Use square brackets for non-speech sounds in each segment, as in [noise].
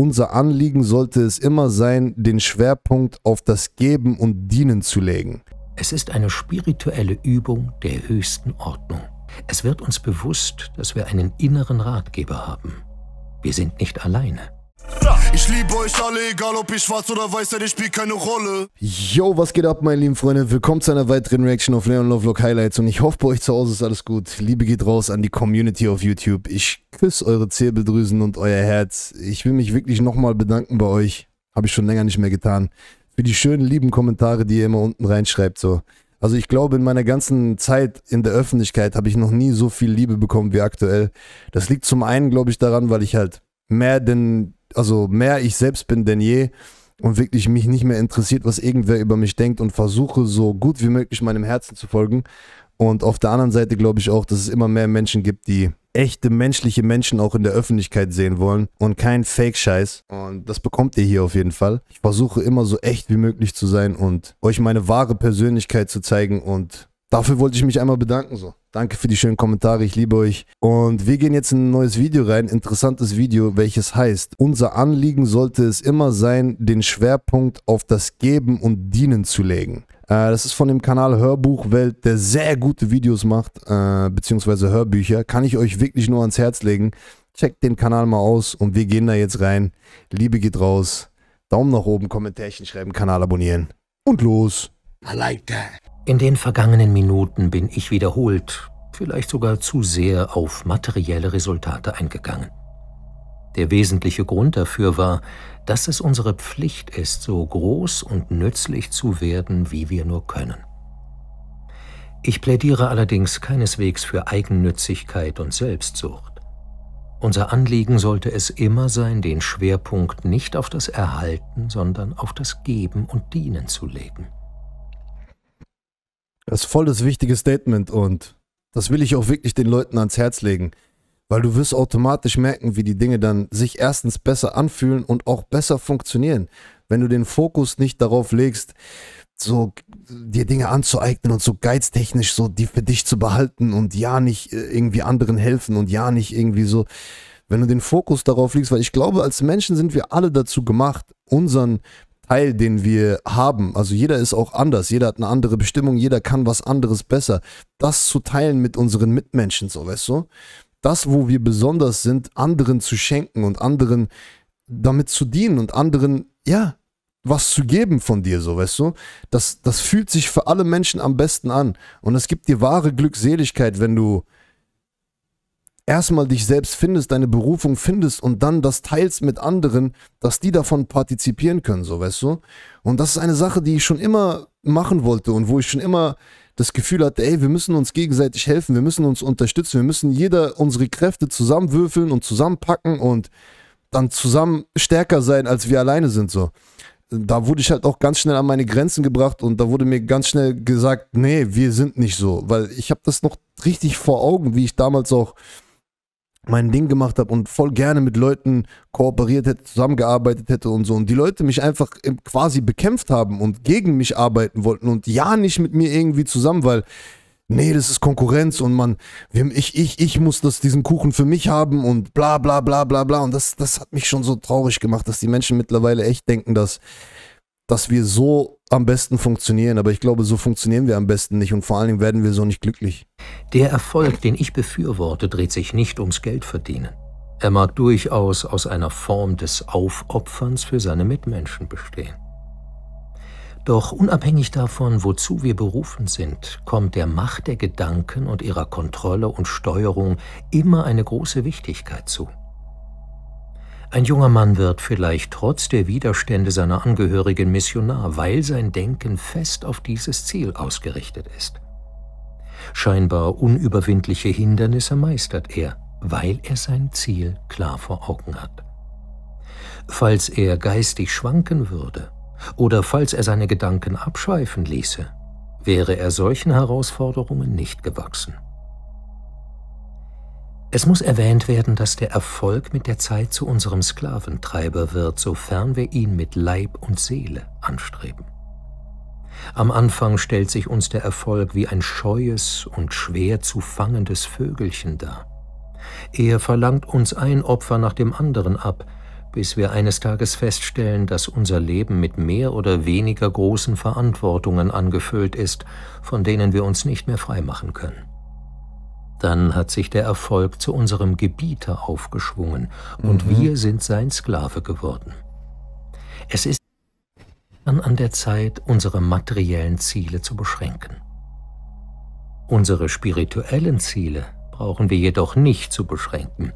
Unser Anliegen sollte es immer sein, den Schwerpunkt auf das Geben und Dienen zu legen. Es ist eine spirituelle Übung der höchsten Ordnung. Es wird uns bewusst, dass wir einen inneren Ratgeber haben. Wir sind nicht alleine. Ich liebe euch alle, egal ob ihr schwarz oder weiß seid, ich spielt keine Rolle. Yo, was geht ab, meine lieben Freunde? Willkommen zu einer weiteren Reaction auf Leon Lovelock Highlights und ich hoffe, bei euch zu Hause ist alles gut. Liebe geht raus an die Community auf YouTube. Ich küsse eure Zirbeldrüsen und euer Herz. Ich will mich wirklich nochmal bedanken bei euch. Habe ich schon länger nicht mehr getan. Für die schönen, lieben Kommentare, die ihr immer unten reinschreibt, so. Also ich glaube, in meiner ganzen Zeit in der Öffentlichkeit habe ich noch nie so viel Liebe bekommen wie aktuell. Das liegt zum einen, glaube ich, daran, weil ich halt mehr denn also mehr ich selbst bin denn je und wirklich mich nicht mehr interessiert, was irgendwer über mich denkt und versuche so gut wie möglich meinem Herzen zu folgen. Und auf der anderen Seite glaube ich auch, dass es immer mehr Menschen gibt, die echte menschliche Menschen auch in der Öffentlichkeit sehen wollen und kein Fake-Scheiß. Und das bekommt ihr hier auf jeden Fall. Ich versuche immer so echt wie möglich zu sein und euch meine wahre Persönlichkeit zu zeigen und dafür wollte ich mich einmal bedanken. So. Danke für die schönen Kommentare, ich liebe euch. Und wir gehen jetzt in ein neues Video rein, interessantes Video, welches heißt, unser Anliegen sollte es immer sein, den Schwerpunkt auf das Geben und Dienen zu legen. Äh, das ist von dem Kanal Hörbuchwelt, der sehr gute Videos macht, äh, beziehungsweise Hörbücher. Kann ich euch wirklich nur ans Herz legen. Checkt den Kanal mal aus und wir gehen da jetzt rein. Liebe geht raus. Daumen nach oben, Kommentärchen schreiben, Kanal abonnieren. Und los. I like that. In den vergangenen Minuten bin ich wiederholt, vielleicht sogar zu sehr auf materielle Resultate eingegangen. Der wesentliche Grund dafür war, dass es unsere Pflicht ist, so groß und nützlich zu werden, wie wir nur können. Ich plädiere allerdings keineswegs für Eigennützigkeit und Selbstsucht. Unser Anliegen sollte es immer sein, den Schwerpunkt nicht auf das Erhalten, sondern auf das Geben und Dienen zu legen. Das ist voll das wichtige Statement und das will ich auch wirklich den Leuten ans Herz legen, weil du wirst automatisch merken, wie die Dinge dann sich erstens besser anfühlen und auch besser funktionieren, wenn du den Fokus nicht darauf legst, so dir Dinge anzueignen und so geiztechnisch so die für dich zu behalten und ja nicht äh, irgendwie anderen helfen und ja nicht irgendwie so, wenn du den Fokus darauf legst, weil ich glaube, als Menschen sind wir alle dazu gemacht, unseren Teil, den wir haben. Also jeder ist auch anders, jeder hat eine andere Bestimmung, jeder kann was anderes besser. Das zu teilen mit unseren Mitmenschen, so weißt du? Das, wo wir besonders sind, anderen zu schenken und anderen damit zu dienen und anderen, ja, was zu geben von dir, so weißt du? Das, das fühlt sich für alle Menschen am besten an. Und es gibt dir wahre Glückseligkeit, wenn du erstmal dich selbst findest, deine Berufung findest und dann das teilst mit anderen, dass die davon partizipieren können, so weißt du? Und das ist eine Sache, die ich schon immer machen wollte und wo ich schon immer das Gefühl hatte, ey, wir müssen uns gegenseitig helfen, wir müssen uns unterstützen, wir müssen jeder unsere Kräfte zusammenwürfeln und zusammenpacken und dann zusammen stärker sein, als wir alleine sind, so. Da wurde ich halt auch ganz schnell an meine Grenzen gebracht und da wurde mir ganz schnell gesagt, nee, wir sind nicht so, weil ich habe das noch richtig vor Augen, wie ich damals auch mein Ding gemacht habe und voll gerne mit Leuten kooperiert hätte, zusammengearbeitet hätte und so. Und die Leute mich einfach ähm, quasi bekämpft haben und gegen mich arbeiten wollten und ja nicht mit mir irgendwie zusammen, weil nee, das ist Konkurrenz und man, ich, ich, ich muss das, diesen Kuchen für mich haben und bla bla bla bla bla. Und das, das hat mich schon so traurig gemacht, dass die Menschen mittlerweile echt denken, dass dass wir so am besten funktionieren. Aber ich glaube, so funktionieren wir am besten nicht und vor allen Dingen werden wir so nicht glücklich. Der Erfolg, den ich befürworte, dreht sich nicht ums Geldverdienen. Er mag durchaus aus einer Form des Aufopferns für seine Mitmenschen bestehen. Doch unabhängig davon, wozu wir berufen sind, kommt der Macht der Gedanken und ihrer Kontrolle und Steuerung immer eine große Wichtigkeit zu. Ein junger Mann wird vielleicht trotz der Widerstände seiner Angehörigen Missionar, weil sein Denken fest auf dieses Ziel ausgerichtet ist. Scheinbar unüberwindliche Hindernisse meistert er, weil er sein Ziel klar vor Augen hat. Falls er geistig schwanken würde oder falls er seine Gedanken abschweifen ließe, wäre er solchen Herausforderungen nicht gewachsen. Es muss erwähnt werden, dass der Erfolg mit der Zeit zu unserem Sklaventreiber wird, sofern wir ihn mit Leib und Seele anstreben. Am Anfang stellt sich uns der Erfolg wie ein scheues und schwer zu fangendes Vögelchen dar. Er verlangt uns ein Opfer nach dem anderen ab, bis wir eines Tages feststellen, dass unser Leben mit mehr oder weniger großen Verantwortungen angefüllt ist, von denen wir uns nicht mehr freimachen können dann hat sich der Erfolg zu unserem Gebieter aufgeschwungen und mhm. wir sind sein Sklave geworden. Es ist dann an der Zeit, unsere materiellen Ziele zu beschränken. Unsere spirituellen Ziele brauchen wir jedoch nicht zu beschränken,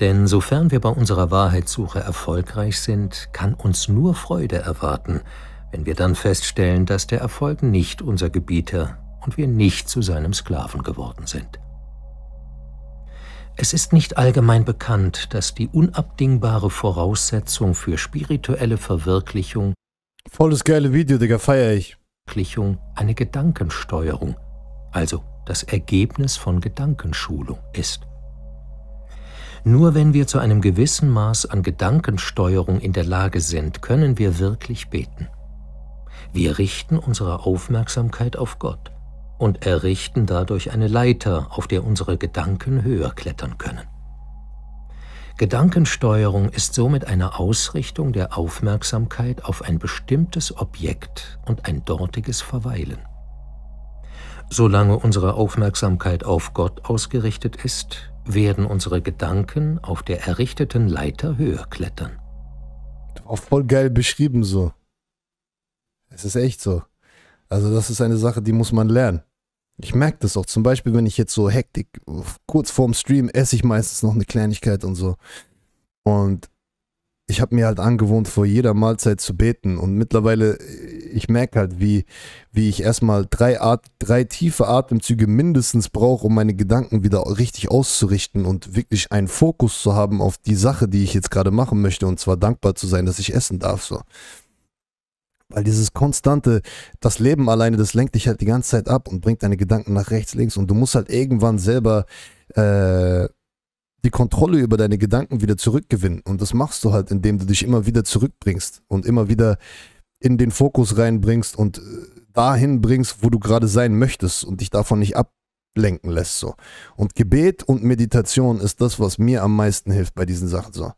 denn sofern wir bei unserer Wahrheitssuche erfolgreich sind, kann uns nur Freude erwarten, wenn wir dann feststellen, dass der Erfolg nicht unser Gebieter und wir nicht zu seinem Sklaven geworden sind. Es ist nicht allgemein bekannt, dass die unabdingbare Voraussetzung für spirituelle Verwirklichung Volles geile Video, Digga, feier ich. Eine Gedankensteuerung, also das Ergebnis von Gedankenschulung ist. Nur wenn wir zu einem gewissen Maß an Gedankensteuerung in der Lage sind, können wir wirklich beten. Wir richten unsere Aufmerksamkeit auf Gott und errichten dadurch eine Leiter, auf der unsere Gedanken höher klettern können. Gedankensteuerung ist somit eine Ausrichtung der Aufmerksamkeit auf ein bestimmtes Objekt und ein dortiges Verweilen. Solange unsere Aufmerksamkeit auf Gott ausgerichtet ist, werden unsere Gedanken auf der errichteten Leiter höher klettern. Auch voll geil beschrieben so. Es ist echt so. Also das ist eine Sache, die muss man lernen. Ich merke das auch. Zum Beispiel, wenn ich jetzt so Hektik, kurz vorm Stream esse ich meistens noch eine Kleinigkeit und so. Und ich habe mir halt angewohnt, vor jeder Mahlzeit zu beten. Und mittlerweile, äh, ich merke halt, wie, wie ich erstmal drei, At drei tiefe Atemzüge mindestens brauche, um meine Gedanken wieder richtig auszurichten und wirklich einen Fokus zu haben auf die Sache, die ich jetzt gerade machen möchte. Und zwar dankbar zu sein, dass ich essen darf. So. Weil dieses konstante, das Leben alleine, das lenkt dich halt die ganze Zeit ab und bringt deine Gedanken nach rechts, links und du musst halt irgendwann selber äh, die Kontrolle über deine Gedanken wieder zurückgewinnen. Und das machst du halt, indem du dich immer wieder zurückbringst und immer wieder in den Fokus reinbringst und äh, dahin bringst, wo du gerade sein möchtest und dich davon nicht ablenken lässt. So. Und Gebet und Meditation ist das, was mir am meisten hilft bei diesen Sachen. So.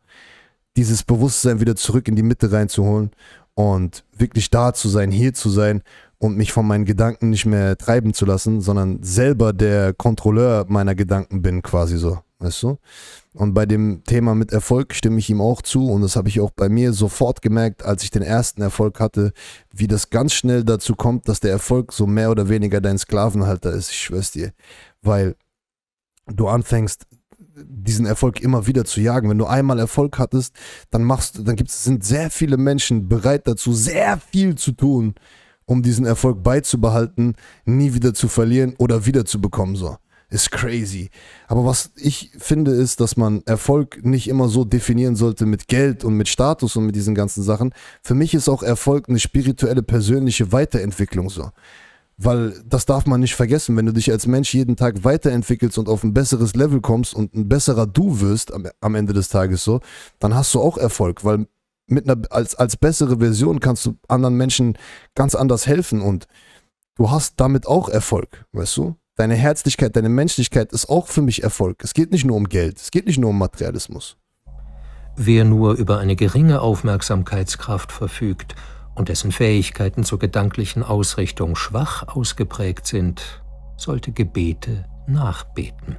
Dieses Bewusstsein wieder zurück in die Mitte reinzuholen und wirklich da zu sein, hier zu sein und mich von meinen Gedanken nicht mehr treiben zu lassen, sondern selber der Kontrolleur meiner Gedanken bin, quasi so. Weißt du? Und bei dem Thema mit Erfolg stimme ich ihm auch zu und das habe ich auch bei mir sofort gemerkt, als ich den ersten Erfolg hatte, wie das ganz schnell dazu kommt, dass der Erfolg so mehr oder weniger dein Sklavenhalter ist, ich schwör's dir. Weil du anfängst, diesen Erfolg immer wieder zu jagen. Wenn du einmal Erfolg hattest, dann machst, dann gibt's, sind sehr viele Menschen bereit dazu, sehr viel zu tun, um diesen Erfolg beizubehalten, nie wieder zu verlieren oder wiederzubekommen. So ist crazy. Aber was ich finde, ist, dass man Erfolg nicht immer so definieren sollte mit Geld und mit Status und mit diesen ganzen Sachen. Für mich ist auch Erfolg eine spirituelle, persönliche Weiterentwicklung so. Weil das darf man nicht vergessen, wenn du dich als Mensch jeden Tag weiterentwickelst und auf ein besseres Level kommst und ein besserer Du wirst am, am Ende des Tages so, dann hast du auch Erfolg, weil mit einer, als, als bessere Version kannst du anderen Menschen ganz anders helfen und du hast damit auch Erfolg, weißt du? Deine Herzlichkeit, deine Menschlichkeit ist auch für mich Erfolg. Es geht nicht nur um Geld, es geht nicht nur um Materialismus. Wer nur über eine geringe Aufmerksamkeitskraft verfügt und dessen Fähigkeiten zur gedanklichen Ausrichtung schwach ausgeprägt sind, sollte Gebete nachbeten.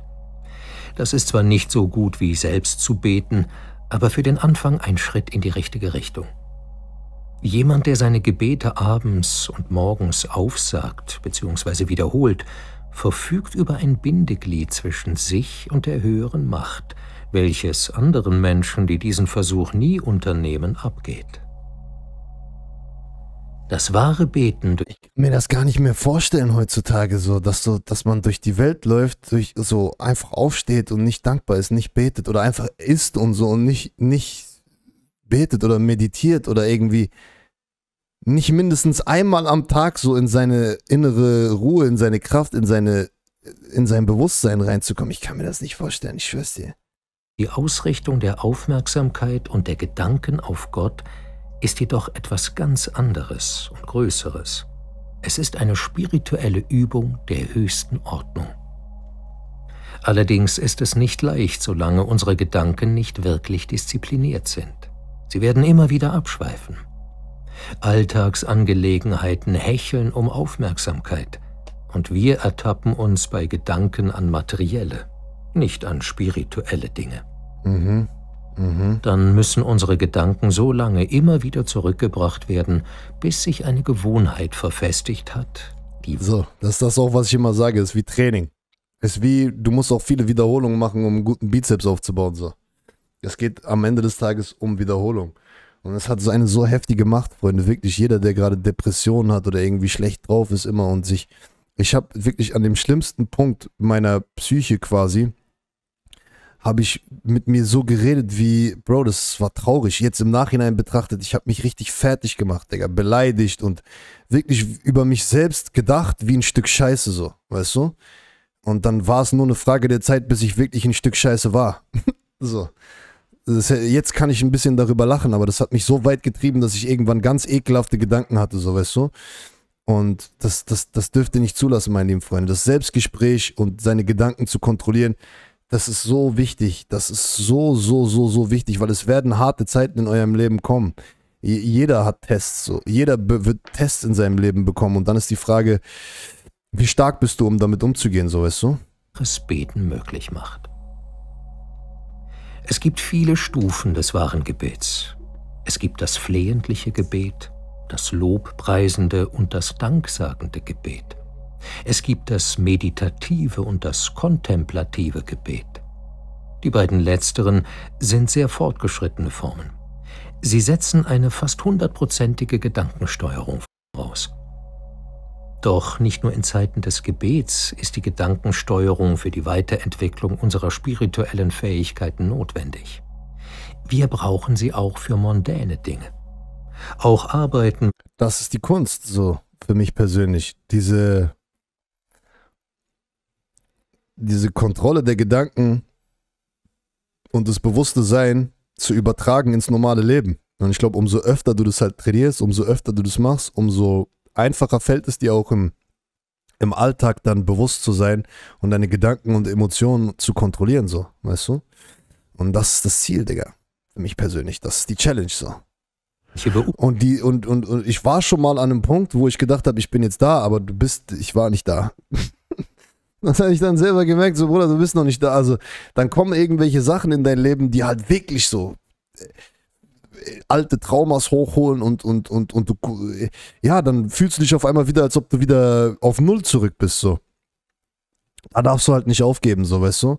Das ist zwar nicht so gut wie selbst zu beten, aber für den Anfang ein Schritt in die richtige Richtung. Jemand, der seine Gebete abends und morgens aufsagt bzw. wiederholt, verfügt über ein Bindeglied zwischen sich und der höheren Macht, welches anderen Menschen, die diesen Versuch nie unternehmen, abgeht. Das wahre Beten. Ich kann mir das gar nicht mehr vorstellen heutzutage so, dass so, dass man durch die Welt läuft, durch so einfach aufsteht und nicht dankbar ist, nicht betet oder einfach isst und so und nicht, nicht betet oder meditiert oder irgendwie nicht mindestens einmal am Tag so in seine innere Ruhe, in seine Kraft, in seine, in sein Bewusstsein reinzukommen. Ich kann mir das nicht vorstellen, ich schwör's dir. Die Ausrichtung der Aufmerksamkeit und der Gedanken auf Gott ist jedoch etwas ganz anderes und Größeres. Es ist eine spirituelle Übung der höchsten Ordnung. Allerdings ist es nicht leicht, solange unsere Gedanken nicht wirklich diszipliniert sind. Sie werden immer wieder abschweifen. Alltagsangelegenheiten hecheln um Aufmerksamkeit und wir ertappen uns bei Gedanken an materielle, nicht an spirituelle Dinge. Mhm mhm. dann müssen unsere Gedanken so lange immer wieder zurückgebracht werden, bis sich eine Gewohnheit verfestigt hat. Die so, das ist das auch, was ich immer sage, ist wie Training. Ist wie, du musst auch viele Wiederholungen machen, um einen guten Bizeps aufzubauen. So. Es geht am Ende des Tages um Wiederholung. Und es hat so eine so heftige Macht, Freunde. Wirklich jeder, der gerade Depressionen hat oder irgendwie schlecht drauf ist immer und sich. Ich habe wirklich an dem schlimmsten Punkt meiner Psyche quasi, habe ich mit mir so geredet wie, Bro, das war traurig. Jetzt im Nachhinein betrachtet, ich habe mich richtig fertig gemacht, Digga, beleidigt und wirklich über mich selbst gedacht wie ein Stück Scheiße so, weißt du? Und dann war es nur eine Frage der Zeit, bis ich wirklich ein Stück Scheiße war. [laughs] so. Das, jetzt kann ich ein bisschen darüber lachen, aber das hat mich so weit getrieben, dass ich irgendwann ganz ekelhafte Gedanken hatte, so weißt du. Und das, das, das dürft nicht zulassen, meine lieben Freunde. Das Selbstgespräch und seine Gedanken zu kontrollieren, das ist so wichtig. Das ist so, so, so, so wichtig, weil es werden harte Zeiten in eurem Leben kommen. Jeder hat Tests. So. Jeder wird Tests in seinem Leben bekommen. Und dann ist die Frage, wie stark bist du, um damit umzugehen, so weißt du? Was Beten möglich macht. Es gibt viele Stufen des wahren Gebets. Es gibt das flehentliche Gebet, das lobpreisende und das danksagende Gebet. Es gibt das meditative und das kontemplative Gebet. Die beiden letzteren sind sehr fortgeschrittene Formen. Sie setzen eine fast hundertprozentige Gedankensteuerung voraus. Doch nicht nur in Zeiten des Gebets ist die Gedankensteuerung für die Weiterentwicklung unserer spirituellen Fähigkeiten notwendig. Wir brauchen sie auch für mondäne Dinge. Auch Arbeiten. Das ist die Kunst, so für mich persönlich. Diese diese Kontrolle der Gedanken und das bewusste Sein zu übertragen ins normale Leben. Und ich glaube, umso öfter du das halt trainierst, umso öfter du das machst, umso einfacher fällt es dir auch im, im Alltag dann bewusst zu sein und deine Gedanken und Emotionen zu kontrollieren, so, weißt du? Und das ist das Ziel, Digga. Für mich persönlich. Das ist die Challenge, so. Und die, und, und, und ich war schon mal an einem Punkt, wo ich gedacht habe, ich bin jetzt da, aber du bist, ich war nicht da. Das habe ich dann selber gemerkt, so Bruder, du bist noch nicht da. Also dann kommen irgendwelche Sachen in dein Leben, die halt wirklich so äh, alte Traumas hochholen und, und, und, und du, äh, ja, dann fühlst du dich auf einmal wieder, als ob du wieder auf Null zurück bist, so. Da darfst du halt nicht aufgeben, so, weißt du?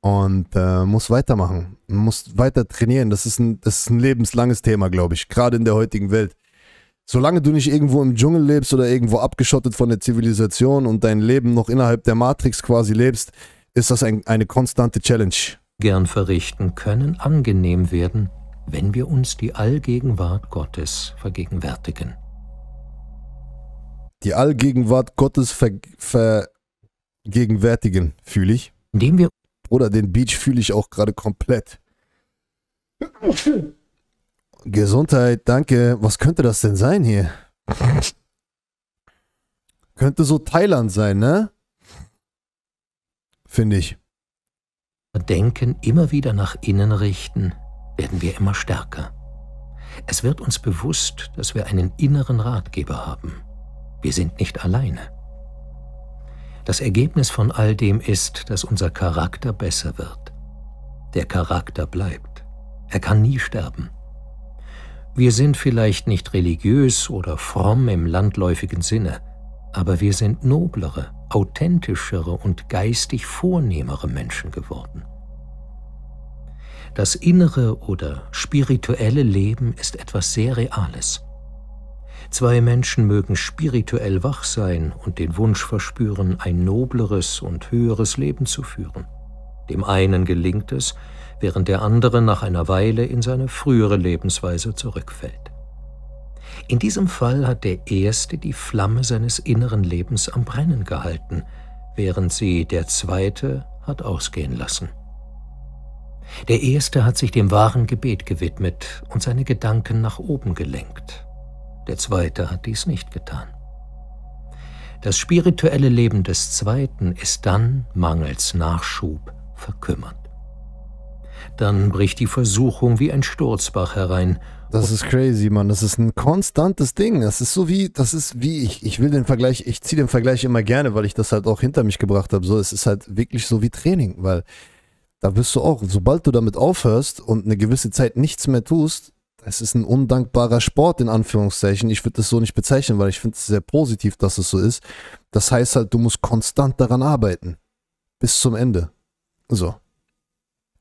Und äh, musst weitermachen, musst weiter trainieren. Das ist ein, das ist ein lebenslanges Thema, glaube ich, gerade in der heutigen Welt. Solange du nicht irgendwo im Dschungel lebst oder irgendwo abgeschottet von der Zivilisation und dein Leben noch innerhalb der Matrix quasi lebst, ist das ein, eine konstante Challenge. Gern verrichten können angenehm werden, wenn wir uns die Allgegenwart Gottes vergegenwärtigen. Die Allgegenwart Gottes ver vergegenwärtigen, fühle ich. Indem wir. Oder den Beach fühle ich auch gerade komplett. Gesundheit, danke. Was könnte das denn sein hier? könnte so Thailand sein, ne? Finde ich. Denken immer wieder nach innen richten, werden wir immer stärker. Es wird uns bewusst, dass wir einen inneren Ratgeber haben. Wir sind nicht alleine. Das Ergebnis von all dem ist, dass unser Charakter besser wird. Der Charakter bleibt. Er kann nie sterben. Wir sind vielleicht nicht religiös oder fromm im landläufigen Sinne, aber wir sind noblere, authentischere und geistig vornehmere Menschen geworden. Das innere oder spirituelle Leben ist etwas sehr Reales. Zwei Menschen mögen spirituell wach sein und den Wunsch verspüren, ein nobleres und höheres Leben zu führen. Dem einen gelingt es, während der andere nach einer Weile in seine frühere Lebensweise zurückfällt. In diesem Fall hat der erste die Flamme seines inneren Lebens am Brennen gehalten, während sie der zweite hat ausgehen lassen. Der erste hat sich dem wahren Gebet gewidmet und seine Gedanken nach oben gelenkt. Der zweite hat dies nicht getan. Das spirituelle Leben des zweiten ist dann mangels Nachschub verkümmert dann bricht die Versuchung wie ein Sturzbach herein. Das ist crazy, Mann. Das ist ein konstantes Ding. Das ist so wie, das ist wie, ich, ich will den Vergleich, ich ziehe den Vergleich immer gerne, weil ich das halt auch hinter mich gebracht habe. So, es ist halt wirklich so wie Training, weil da wirst du auch, sobald du damit aufhörst und eine gewisse Zeit nichts mehr tust, es ist ein undankbarer Sport in Anführungszeichen. Ich würde das so nicht bezeichnen, weil ich finde es sehr positiv, dass es so ist. Das heißt halt, du musst konstant daran arbeiten. Bis zum Ende. So.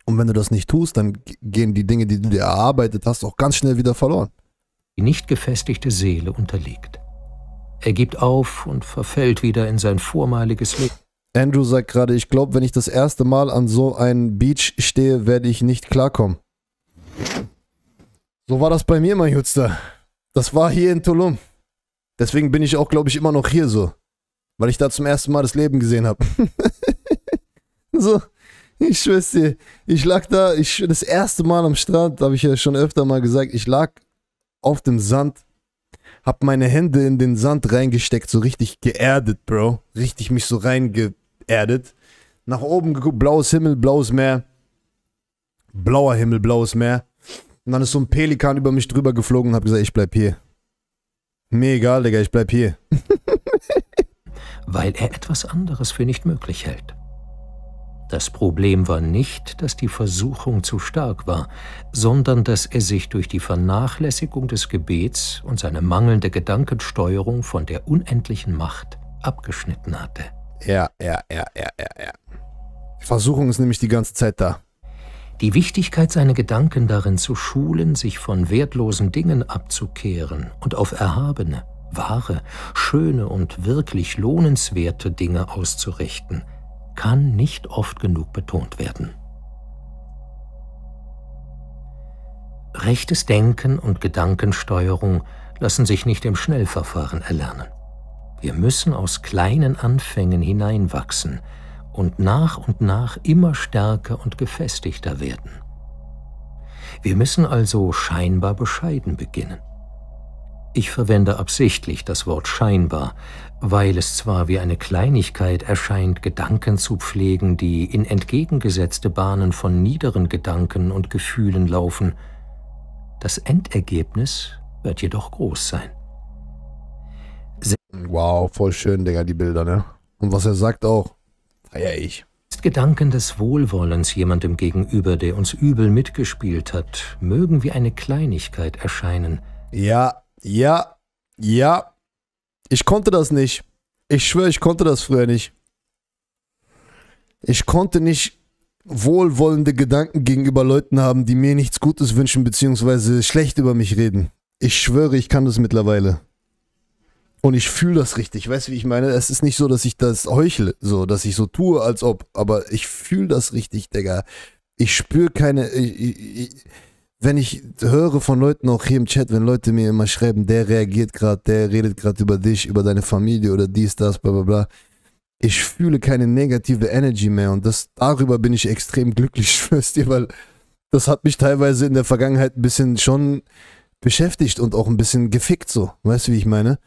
Und wenn du das nicht tust, dann gehen die Dinge, die du dir erarbeitet hast, auch ganz schnell wieder verloren. Die nicht gefestigte Seele unterliegt. Er gibt auf und verfällt wieder in sein vormaliges Leben. Andrew sagt gerade, ich glaube, wenn ich das erste Mal an so einem Beach stehe, werde ich nicht klarkommen. So war das bei mir, mein Jutster. Das war hier in Tulum. Deswegen bin ich auch, glaube ich, immer noch hier so. Weil ich da zum ersten Mal das Leben gesehen habe. [laughs] so. Ich schwör's dir, ich lag da, ich, das erste Mal am Strand, habe ich ja schon öfter mal gesagt, ich lag auf dem Sand, hab meine Hände in den Sand reingesteckt, so richtig geerdet, Bro. Richtig mich so reingeerdet. Nach oben geguckt, blaues Himmel, blaues Meer. Blauer Himmel, blaues Meer. Und dann ist so ein Pelikan über mich drüber geflogen und hab gesagt, ich bleib hier. Mir egal, Digga, ich bleib hier. [laughs] Weil er etwas anderes für nicht möglich hält. Das Problem war nicht, dass die Versuchung zu stark war, sondern dass er sich durch die Vernachlässigung des Gebets und seine mangelnde Gedankensteuerung von der unendlichen Macht abgeschnitten hatte. Ja, ja, ja, ja, ja, ja. Die Versuchung ist nämlich die ganze Zeit da. Die Wichtigkeit, seine Gedanken darin zu schulen, sich von wertlosen Dingen abzukehren und auf erhabene, wahre, schöne und wirklich lohnenswerte Dinge auszurichten – kann nicht oft genug betont werden. Rechtes Denken und Gedankensteuerung lassen sich nicht im Schnellverfahren erlernen. Wir müssen aus kleinen Anfängen hineinwachsen und nach und nach immer stärker und gefestigter werden. Wir müssen also scheinbar bescheiden beginnen. Ich verwende absichtlich das Wort scheinbar, weil es zwar wie eine Kleinigkeit erscheint, Gedanken zu pflegen, die in entgegengesetzte Bahnen von niederen Gedanken und Gefühlen laufen, das Endergebnis wird jedoch groß sein. Wow, voll schön, Digga, die Bilder, ne? Und was er sagt auch, feier ich. Gedanken des Wohlwollens jemandem gegenüber, der uns übel mitgespielt hat, mögen wie eine Kleinigkeit erscheinen. Ja, ja, ja. Ich konnte das nicht. Ich schwöre, ich konnte das früher nicht. Ich konnte nicht wohlwollende Gedanken gegenüber Leuten haben, die mir nichts Gutes wünschen bzw. schlecht über mich reden. Ich schwöre, ich kann das mittlerweile. Und ich fühle das richtig. Weißt du, wie ich meine? Es ist nicht so, dass ich das heuchle, so, dass ich so tue, als ob. Aber ich fühle das richtig, Digga. Ich spüre keine. Ich, ich, ich, wenn ich höre von Leuten auch hier im Chat, wenn Leute mir immer schreiben, der reagiert gerade, der redet gerade über dich, über deine Familie oder dies, das, bla bla bla. Ich fühle keine negative Energy mehr und das, darüber bin ich extrem glücklich, [laughs] schwörst dir, weil das hat mich teilweise in der Vergangenheit ein bisschen schon beschäftigt und auch ein bisschen gefickt so. Weißt du, wie ich meine?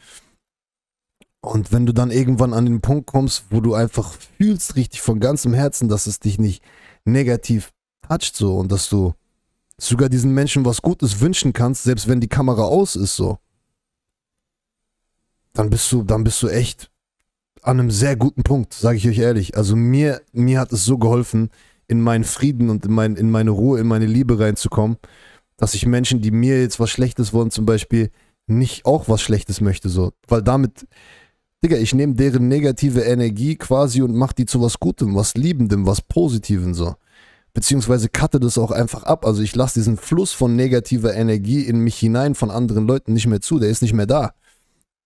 Und wenn du dann irgendwann an den Punkt kommst, wo du einfach fühlst richtig von ganzem Herzen, dass es dich nicht negativ toucht so und dass du sogar diesen Menschen was Gutes wünschen kannst, selbst wenn die Kamera aus ist, so. Dann bist du, dann bist du echt an einem sehr guten Punkt, sage ich euch ehrlich. Also mir, mir hat es so geholfen, in meinen Frieden und in, mein, in meine Ruhe, in meine Liebe reinzukommen, dass ich Menschen, die mir jetzt was Schlechtes wollen, zum Beispiel, nicht auch was Schlechtes möchte, so. Weil damit, Digga, ich nehme deren negative Energie quasi und mache die zu was Gutem, was Liebendem, was Positivem, so beziehungsweise cutte das auch einfach ab. Also ich lasse diesen Fluss von negativer Energie in mich hinein von anderen Leuten nicht mehr zu. Der ist nicht mehr da.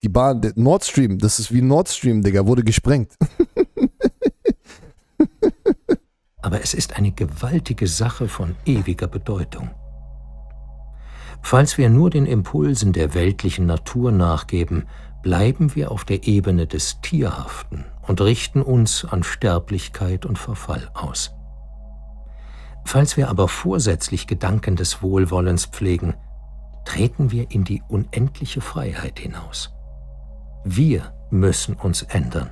Die Bahn, der Nord Stream, das ist wie Nord Stream, Digga, wurde gesprengt. [laughs] Aber es ist eine gewaltige Sache von ewiger Bedeutung. Falls wir nur den Impulsen der weltlichen Natur nachgeben, bleiben wir auf der Ebene des Tierhaften und richten uns an Sterblichkeit und Verfall aus. Falls wir aber vorsätzlich Gedanken des Wohlwollens pflegen, treten wir in die unendliche Freiheit hinaus. Wir müssen uns ändern,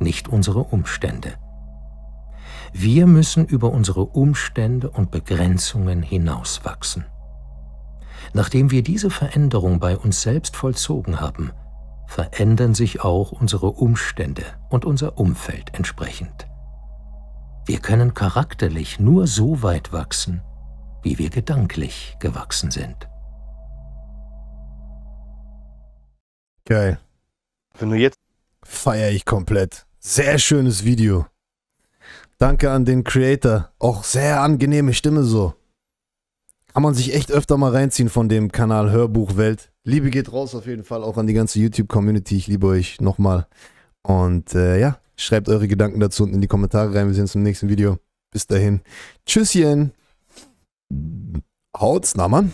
nicht unsere Umstände. Wir müssen über unsere Umstände und Begrenzungen hinauswachsen. Nachdem wir diese Veränderung bei uns selbst vollzogen haben, verändern sich auch unsere Umstände und unser Umfeld entsprechend. Wir können charakterlich nur so weit wachsen, wie wir gedanklich gewachsen sind. Geil. Wenn du jetzt. Feier ich komplett. Sehr schönes Video. Danke an den Creator. Auch sehr angenehme Stimme so. Kann man sich echt öfter mal reinziehen von dem Kanal Hörbuchwelt. Liebe geht raus auf jeden Fall auch an die ganze YouTube-Community. Ich liebe euch nochmal. Und äh, ja, Schreibt eure Gedanken dazu unten in die Kommentare rein. Wir sehen uns im nächsten Video. Bis dahin. Tschüsschen. Haut's, na Mann.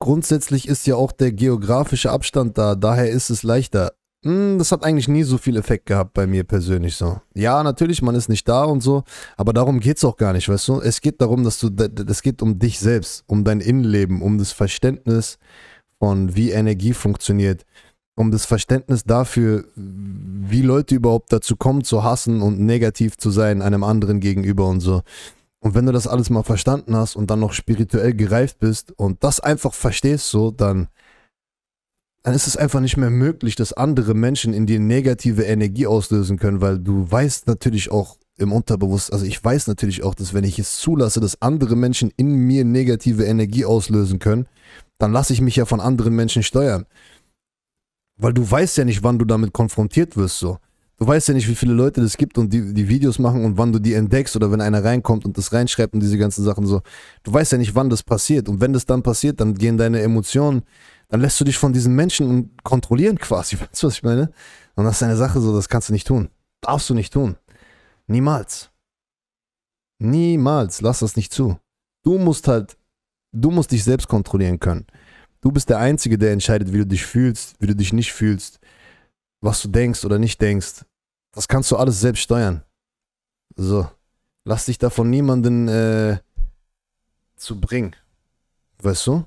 Grundsätzlich ist ja auch der geografische Abstand da, daher ist es leichter. Hm, das hat eigentlich nie so viel Effekt gehabt bei mir persönlich so. Ja, natürlich, man ist nicht da und so, aber darum geht es auch gar nicht, weißt du? Es geht darum, dass du, es geht um dich selbst, um dein Innenleben, um das Verständnis von, wie Energie funktioniert, um das Verständnis dafür, wie Leute überhaupt dazu kommen, zu hassen und negativ zu sein einem anderen gegenüber und so. Und wenn du das alles mal verstanden hast und dann noch spirituell gereift bist und das einfach verstehst so, dann, dann ist es einfach nicht mehr möglich, dass andere Menschen in dir negative Energie auslösen können, weil du weißt natürlich auch im Unterbewusstsein, also ich weiß natürlich auch, dass wenn ich es zulasse, dass andere Menschen in mir negative Energie auslösen können, dann lasse ich mich ja von anderen Menschen steuern. Weil du weißt ja nicht, wann du damit konfrontiert wirst, so. Du weißt ja nicht, wie viele Leute das gibt und die, die Videos machen und wann du die entdeckst oder wenn einer reinkommt und das reinschreibt und diese ganzen Sachen so. Du weißt ja nicht, wann das passiert. Und wenn das dann passiert, dann gehen deine Emotionen, dann lässt du dich von diesen Menschen kontrollieren quasi. [laughs] Weißt du, was ich meine? Und das ist eine Sache so, das kannst du nicht tun. Darfst du nicht tun. Niemals. Niemals. Lass das nicht zu. Du musst halt, du musst dich selbst kontrollieren können. Du bist der Einzige, der entscheidet, wie du dich fühlst, wie du dich nicht fühlst, was du denkst oder nicht denkst. Das kannst du alles selbst steuern. So. Lass dich davon niemanden äh, zu bringen. Weißt du?